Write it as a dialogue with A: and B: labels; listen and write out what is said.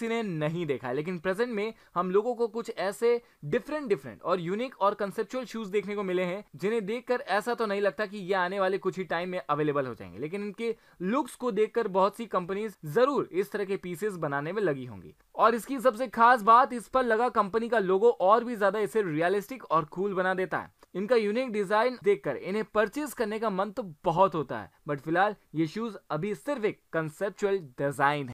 A: किसी ने नहीं देखा है लेकिन प्रेजेंट में हम लोगों को कुछ ऐसे डिफरेंट डिफरेंट और यूनिक और कंसेप्चुअल शूज देखने को मिले हैं जिन्हें देखकर ऐसा तो नहीं लगता कि ये आने वाले कुछ ही टाइम में अवेलेबल हो जाएंगे लेकिन इनके लुक्स को देखकर बहुत सी कंपनीज जरूर इस तरह के पीसेस बनाने में लगी होंगी और इसकी सबसे खास बात इस पर लगा कंपनी का लोगो और भी ज्यादा इसे रियलिस्टिक और कूल बना देता है इनका यूनिक डिजाइन देखकर इन्हें परचेज करने का मन तो बहुत होता है बट फिलहाल ये शूज अभी सिर्फ एक कंसेप्चुअल डिजाइन है